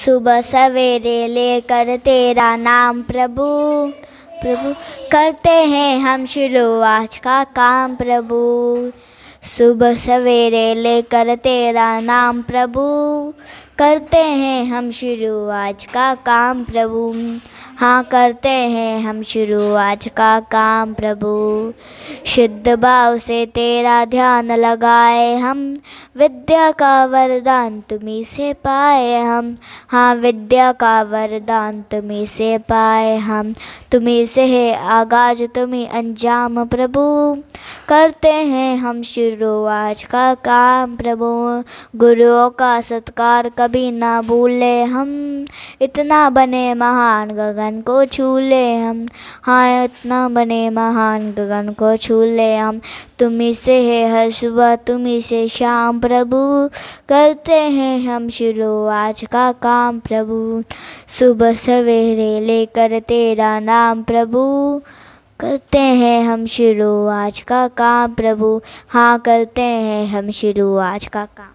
सुबह सवेरे लेकर तेरा नाम प्रभु प्रभु करते हैं हम शुरू आज का काम प्रभु सुबह सवेरे लेकर तेरा नाम प्रभु करते हैं हम शुरू आज का काम प्रभु हाँ करते हैं हम शुरू आज का काम प्रभु शुद्ध भाव से तेरा ध्यान लगाए हम विद्या का वरदान तुम्हें से पाए हम हाँ विद्या का वरदान तुम्हें से पाए हम तुम्हें से है आगाज तुम्हें अंजाम प्रभु करते हैं हम शुरू आज का काम प्रभु गुरुओं का सत्कार कभी ना भूले हम इतना बने महान गगन को छू ले हम हाँ इतना बने महान गगन को छू ले हम तुम से है हर सुबह तुम से शाम प्रभु करते हैं हम शुरू आज का काम प्रभु सुबह सवेरे लेकर तेरा नाम प्रभु करते हैं हम शुरू आज का काम प्रभु हाँ करते हैं हम शुरू आज का काम